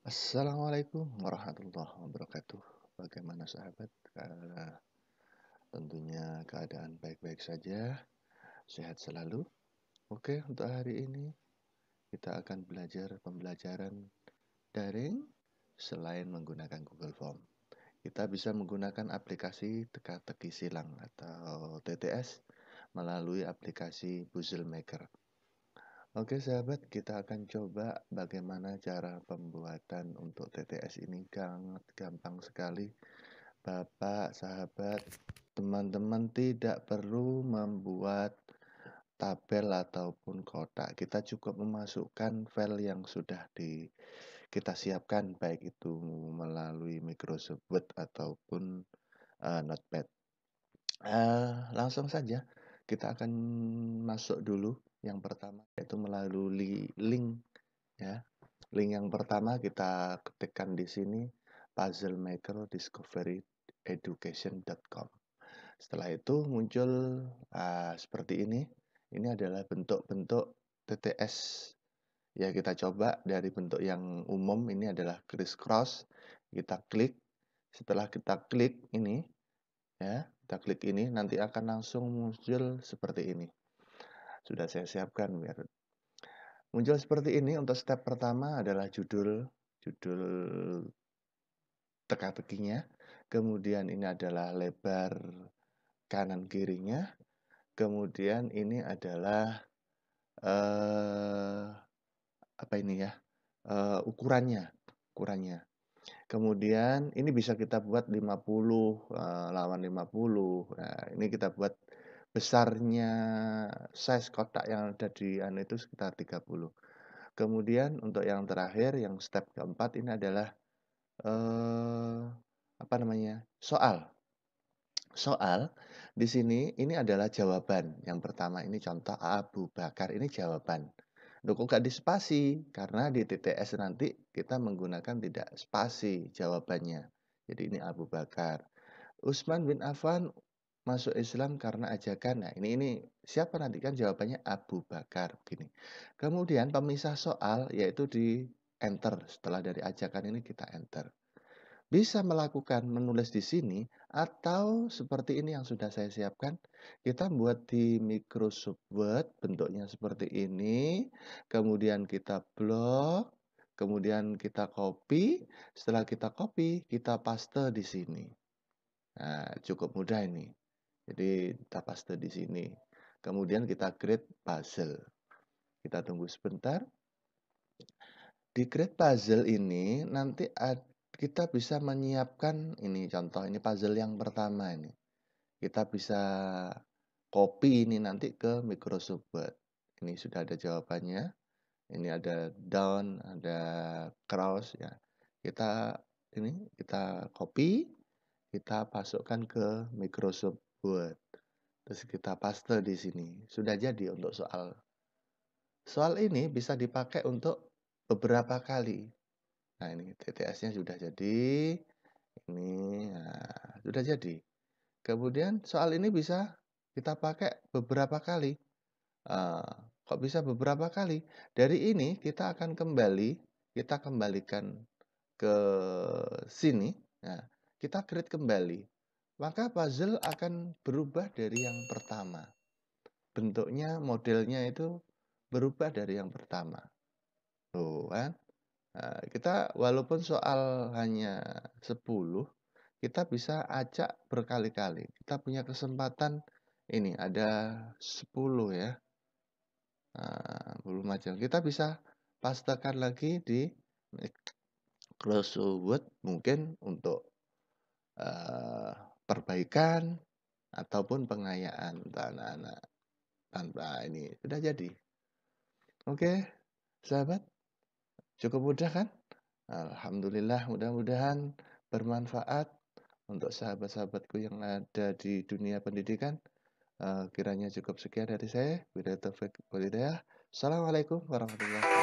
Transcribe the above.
Assalamualaikum warahmatullahi wabarakatuh. Bagaimana sahabat? Uh, tentunya keadaan baik-baik saja, sehat selalu. Oke, untuk hari ini kita akan belajar pembelajaran daring selain menggunakan Google Form. Kita bisa menggunakan aplikasi teka-teki silang atau TTS melalui aplikasi Puzzle Maker. Oke sahabat, kita akan coba bagaimana cara pembuatan untuk TTS ini sangat gampang sekali. Bapak, sahabat, teman-teman tidak perlu membuat tabel ataupun kotak. Kita cukup memasukkan file yang sudah di kita siapkan baik itu melalui Microsoft Word ataupun uh, Notepad. Uh, langsung saja kita akan masuk dulu yang pertama yaitu melalui link ya. Link yang pertama kita ketikkan di sini puzzle discovery education.com Setelah itu muncul uh, seperti ini. Ini adalah bentuk-bentuk TTS ya kita coba dari bentuk yang umum ini adalah criss cross kita klik setelah kita klik ini ya kita klik ini nanti akan langsung muncul seperti ini sudah saya siapkan biar muncul seperti ini untuk step pertama adalah judul judul teka-tekinya kemudian ini adalah lebar kanan kirinya kemudian ini adalah eh, apa ini ya uh, ukurannya ukurannya Kemudian ini bisa kita buat 50 eh, lawan 50. Nah, ini kita buat besarnya size kotak yang ada di anu itu sekitar 30. Kemudian untuk yang terakhir yang step keempat ini adalah uh, apa namanya? soal. Soal di sini ini adalah jawaban. Yang pertama ini contoh Abu Bakar ini jawaban. Dukung gak di spasi karena di TTS nanti kita menggunakan tidak spasi jawabannya. Jadi ini Abu Bakar. Utsman bin Affan masuk Islam karena ajakan. Nah, ini ini siapa nanti kan jawabannya Abu Bakar begini. Kemudian pemisah soal yaitu di enter setelah dari ajakan ini kita enter bisa melakukan menulis di sini atau seperti ini yang sudah saya siapkan. Kita buat di Microsoft Word bentuknya seperti ini. Kemudian kita blok, kemudian kita copy. Setelah kita copy, kita paste di sini. Nah, cukup mudah ini. Jadi kita paste di sini. Kemudian kita create puzzle. Kita tunggu sebentar. Di create puzzle ini nanti ada kita bisa menyiapkan ini contoh ini puzzle yang pertama ini. Kita bisa copy ini nanti ke Microsoft Word. Ini sudah ada jawabannya. Ini ada down, ada cross ya. Kita ini kita copy, kita masukkan ke Microsoft Word. Terus kita paste di sini. Sudah jadi untuk soal. Soal ini bisa dipakai untuk beberapa kali. Nah, ini TTS-nya sudah jadi. Ini nah, sudah jadi. Kemudian soal ini bisa kita pakai beberapa kali. Uh, kok bisa beberapa kali? Dari ini kita akan kembali, kita kembalikan ke sini. Nah, kita create kembali. Maka puzzle akan berubah dari yang pertama. Bentuknya, modelnya itu berubah dari yang pertama. Tuh kan? Nah, kita walaupun soal hanya 10, kita bisa acak berkali-kali. Kita punya kesempatan ini ada 10 ya. Nah, belum aja. Kita bisa pastekan lagi di close word mungkin untuk eh, perbaikan ataupun pengayaan tanah anak tanpa ini sudah jadi. Oke, sahabat. Cukup mudah kan? Alhamdulillah mudah-mudahan bermanfaat untuk sahabat-sahabatku yang ada di dunia pendidikan. Uh, kiranya cukup sekian dari saya. Bila taufik, walidayah. Assalamualaikum warahmatullahi wabarakatuh.